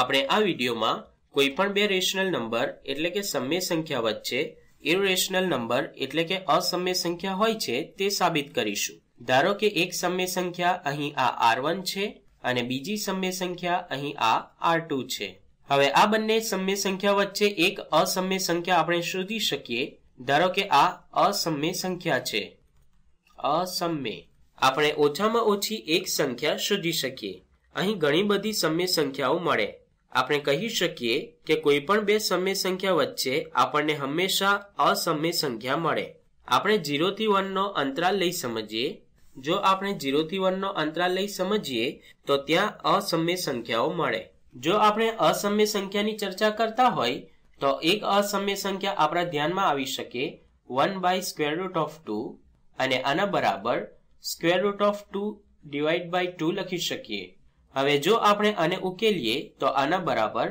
આપણે આ વિડીયોમાં કોઈપણ બે રેશનલ નંબર એટલે કે સમ્ય સંખ્યા વચ્ચે ઇરેશનલ નંબર એટલે કે અસમ્ય સંખ્યા હોય છે તે સાબિત કરીશું ધારો કે એક સમ્ય સંખ્યા અહીં આ આર વન છે અને બીજી સમ્ય સંખ્યા અહીં આ આર ટુ છે હવે આ બંને સમ્ય સંખ્યા વચ્ચે એક અસમ્ય સંખ્યા આપણે શોધી શકીએ ધારો કે આ અસમ્ય સંખ્યા છે અસમ્ય આપણે ઓછામાં ઓછી એક સંખ્યા શોધી શકીએ અહીં ઘણી બધી સમ્ય સંખ્યાઓ મળે આપણે કહી શકીએ કે કોઈ પણ બે સમય સંખ્યા વચ્ચે આપણને હંમેશા અસમય સંખ્યા મળે આપણે જીરોથી વનનો અંતરાલ લઈ સમજીએ જો આપણે જીરોથી વનનો અંતરાલ લઈ સમજીએ તો ત્યાં અસમય સંખ્યાઓ મળે જો આપણે અસમય સંખ્યાની ચર્ચા કરતા હોય તો એક અસમય સંખ્યા આપણા ધ્યાનમાં આવી શકે one by square root of two અને આના બરાબર square root of two divide by two લખી શકીએ હવે જો આપણે આને ઉકેલીએ તો આના બરાબર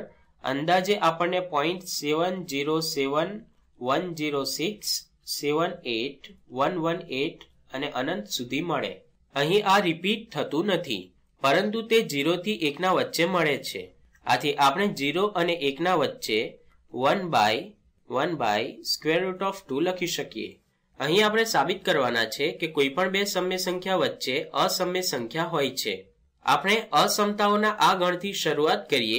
અંદાજે આપણને point seven zero seven one zero six seven eight one one eight અને અનંત સુધી મળે અહીં આ રિપીટ થતું નથી પરંતુ તે જીરોથી એકના વચ્ચે મળે છે આથી આપણે જીરો અને એકના વચ્ચે one by one by square root of two લખી શકીએ અહીં આપણે સાબિત કરવાના છે કે કોઈપણ બે સમ્ય સંખ્યા વચ્ચે અસમ્ય સંખ્યા હોય છે આપણે અસમતાઓના આ ગણથી શરૂઆત કરીએ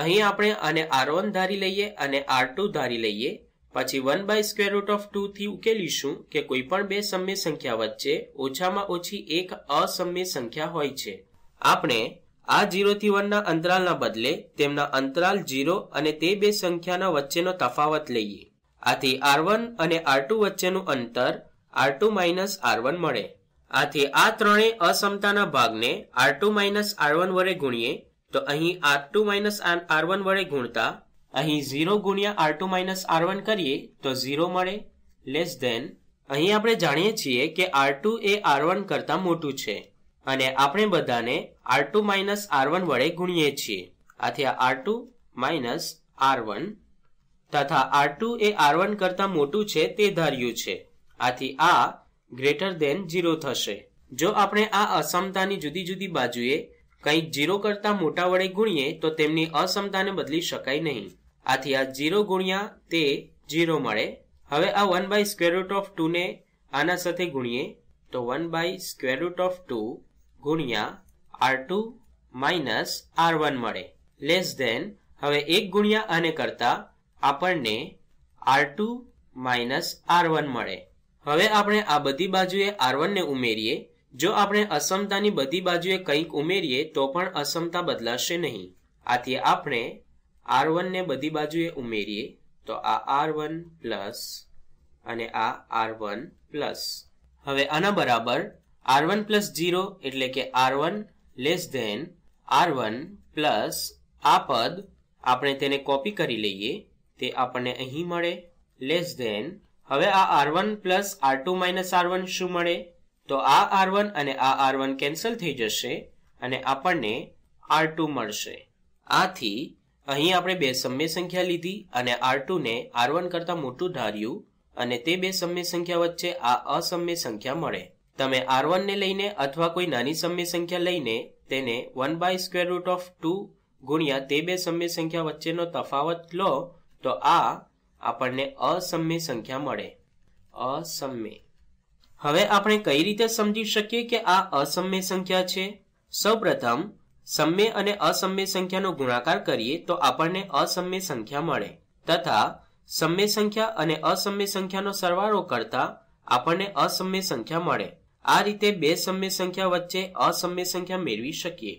અહીં આપણે આને આર વન ધારી લઈએ અને આર ટુ ધારી લઈએ પછી one by square root of ટુથી ઉકેલીશું કે કોઈ પણ બે સમ્ય સંખ્યા વચ્ચે ઓછામાં ઓછી એક અસમ્ય સંખ્યા હોય છે આપણે આ જીરોથી વનના અંતરાલના બદલે તેમના અંતરાલ જીરો અને તે બે સંખ્યાના વચ્ચેનો તફાવત લઈએ આથી આર વન અને આર ટુ વચ્ચેનું અંતર R two minus R one મળે આથી આ ત્રણેય અસમતાના ભાગને R two minus R one વડે ગુણીએ તો અહીં R two minus R one વડે ગુણતા અહીં ઝીરો ગુણ્યા R two minus R one કરીએ તો ઝીરો મળે લેસ ધેન અહીં આપણે જાણીએ છીએ કે આર ટુ એ આર વન કરતાં મોટું છે અને આપણે બધાને R two minus R one વડે ગુણીએ છીએ આથી આ R two minus R one તથા આર ટુ એ આર વન કરતાં મોટું છે તે ધાર્યું છે આથી આ ગ્રેટર દેન ઝીરો થશે જો આપણે આ અસમતાની જુદી જુદી બાજુએ કંઈક ઝીરો કરતાં મોટા વડે ગુણીએ તો તેમની અસમતાને બદલી શકાય નહીં આથી આ ઝીરો ગુણ્યા તે ઝીરો મળે હવે આ one by square root of ટુને આના સાથે ગુણીએ તો one by square root of two ગુણ્યા R two minus R one મળે લેસ ધેન હવે એક ગુણ્યા આને કરતાં આપણને R two minus R one મળે હવે આપણે આ બધી બાજુએ આર વનને ઉમેરીએ જો આપણે અસમતાની બધી બાજુએ કંઈક ઉમેરીએ તો પણ અસમતા બદલાશે નહીં આથી આપણે આર વનને બધી બાજુએ ઉમેરીએ તો આ આર વન પ્લસ અને આ આર વન પ્લસ હવે આના બરાબર આર વન પ્લસ જીરો એટલે કે R one less than R one plus આ પદ આપણે તેને કોપી કરી લઈએ તે આપણને અહીં મળે લેસ ધેન હવે આ R one plus R two minus R one શું મળે તો આ આર વન અને આ આર વન કેન્સલ થઈ જશે અને આપણને આર ટુ મળશે આથી અહીં આપણે બે સમ્ય સંખ્યા લીધી અને આર ટુને આર વન કરતાં મોટું ધાર્યું અને તે બે સમ્ય સંખ્યા વચ્ચે આ અસમ્ય સંખ્યા મળે તમે આર વનને લઈને અથવા કોઈ નાની સમ્ય સંખ્યા લઈને તેને one by square root of two ગુણ્યા તે બે સમ્ય સંખ્યા વચ્ચેનો તફાવત લો તો આ આપણને અસમ્ય સંખ્યા મળે અસમ્ય હવે આપણે કઈ રીતે સમજી શકીએ કે આ અસમ્ય સંખ્યા છે સૌપ્રથમ સમ્ય અને અસમ્ય સંખ્યાનો ગુણાકાર કરીએ તો આપણને અસમ્ય સંખ્યા મળે તથા સમ્ય સંખ્યા અને અસમ્ય સંખ્યાનો સરવાળો કરતા આપણને અસમ્ય સંખ્યા મળે આ રીતે બે સમ્ય સંખ્યા વચ્ચે અસમ્ય સંખ્યા મેળવી શકીએ